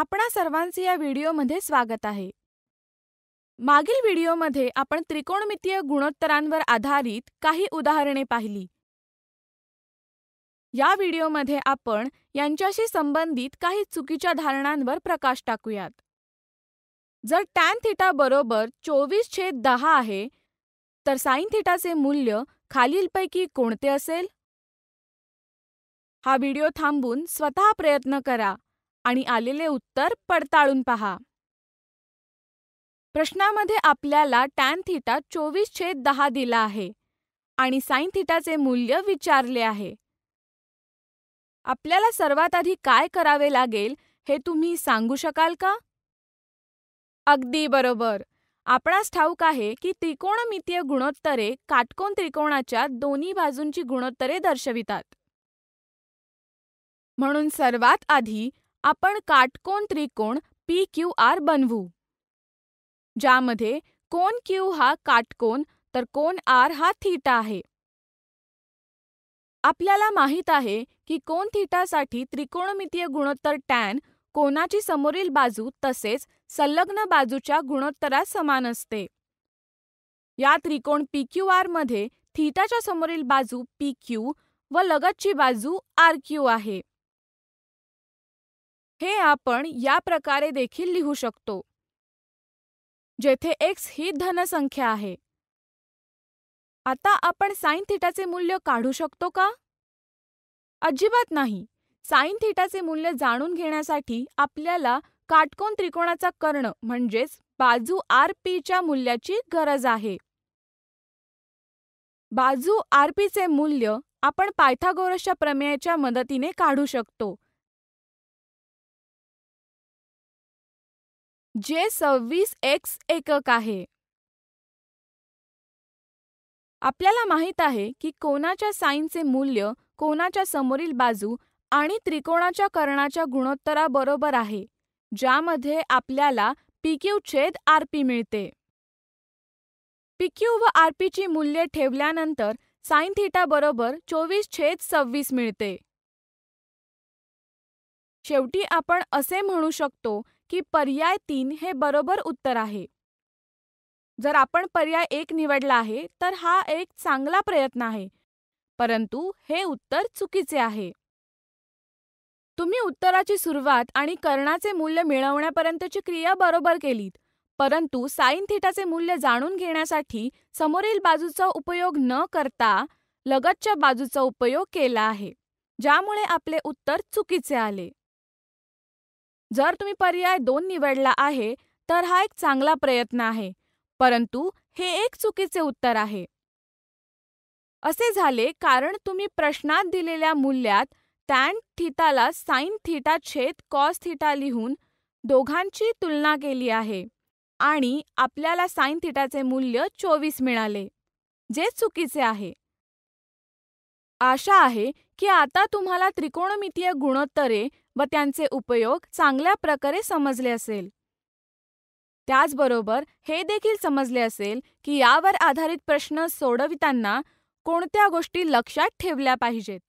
आपणा सर्वांचे या व्हिडिओमध्ये स्वागत आहे मागील व्हिडिओमध्ये आपण त्रिकोणमितीय गुणोत्तरांवर आधारित काही उदाहरणे पाहिली या व्हिडिओमध्ये आपण यांच्याशी संबंधित काही चुकीच्या धारणांवर प्रकाश टाकूयात जर टॅन थिटा बरोबर चोवीस छेद दहा आहे तर साईन थिटाचे मूल्य खालीलपैकी कोणते असेल हा व्हिडिओ थांबून स्वतः प्रयत्न करा आणि आलेले उत्तर पडताळून पहा प्रश्नामध्ये आपल्याला टॅन थिटा चोवीस छेद दहा दिला आहे आणि साईन थिटाचे मूल्य विचारले आहे आपल्याला सर्वात आधी काय करावे लागेल हे तुम्ही सांगू शकाल का अगदी बरोबर आपणास ठाऊक आहे की त्रिकोणमितीय गुणोत्तरे काटकोन त्रिकोणाच्या दोन्ही बाजूंची गुणोत्तरे दर्शवितात म्हणून सर्वात आधी आपण काटकोन त्रिकोण पी क्यू आर बनवू ज्यामध्ये कोन क्यू हा काटकोन तर कोन आर हा थीटा आहे आपल्याला माहित आहे की कोन थीटासाठी त्रिकोणमितीय गुणोत्तर टॅन कोनाची समोरील बाजू तसेच संलग्न बाजूच्या गुणोत्तरास समान असते या त्रिकोण पी क्यू आर मध्ये थीटाच्या समोरील बाजू पी क्यू व लगतची बाजू आर क्यू आहे हे आपण या प्रकारे देखील लिहू शकतो जेथे एक्स ही धनसंख्या आहे आता आपण साईन थिटाचे मूल्य काढू शकतो का अजिबात नाही साईन थिटाचे मूल्य जाणून घेण्यासाठी आपल्याला काटकोन त्रिकोणाचा कर्ण म्हणजेच बाजू आर पीच्या मूल्याची गरज आहे बाजू आर पीचे मूल्य आपण पायथागोरसच्या प्रमेयाच्या मदतीने काढू शकतो जे सव्वीस एक्स एकक आहे आपल्याला माहित आहे की कोनाच्या साईनचे मूल्य कोनाच्या समोरील बाजू आणि त्रिकोणाच्या कर्णाच्या गुणोत्तराबरोबर आहे ज्यामध्ये आपल्याला पिक्यू छेद आरपी मिळते पिक्यू व आरपीची ची मूल्ये ठेवल्यानंतर साईन थिटाबरोबर चोवीस छेद सव्वीस मिळते शेवटी आपण असे म्हणू शकतो की पर्याय तीन हे बरोबर उत्तर आहे. जर आपण पर्याय एक निवडला आहे तर हा एक चांगला प्रयत्न आहे, परंतु हे उत्तर चुकीचे आहे. तुम्ही उत्तराची सुरुवात आणि कर्णाचे मूल्य मिळवण्यापर्यंतची क्रिया बरोबर केलीत, परंतु साईन थिटाचे मूल्य जाणून घेण्यासाठी समोरील बाजूचा उपयोग न करता लगतच्या बाजूचा उपयोग केला आहे, ज्यामुळे आपले उत्तर चुकीचे आले. जर तुम्ही पर्याय दोन निवडला आहे तर हा एक चांगला प्रयत्न आहे परंतु हे एक चुकीचे उत्तर आहे असे झाले कारण तुम्ही प्रश्नात दिलेल्या मूल्यात टॅन थिटाला साईन थिटा छेद कॉस थिटा लिहून दोघांची तुलना केली आहे आणि आपल्याला साइन थिटाचे मूल्य चोवीस मिळाले जे चुकीचे आहे आशा आहे की आता तुम्हाला त्रिकोणमितीय गुणोत्तरे व त्यांचे उपयोग चांगल्या प्रकारे समजले असेल त्याचबरोबर हे देखील समजले असेल की यावर आधारित प्रश्न सोडविताना कोणत्या गोष्टी लक्षात ठेवल्या पाहिजेत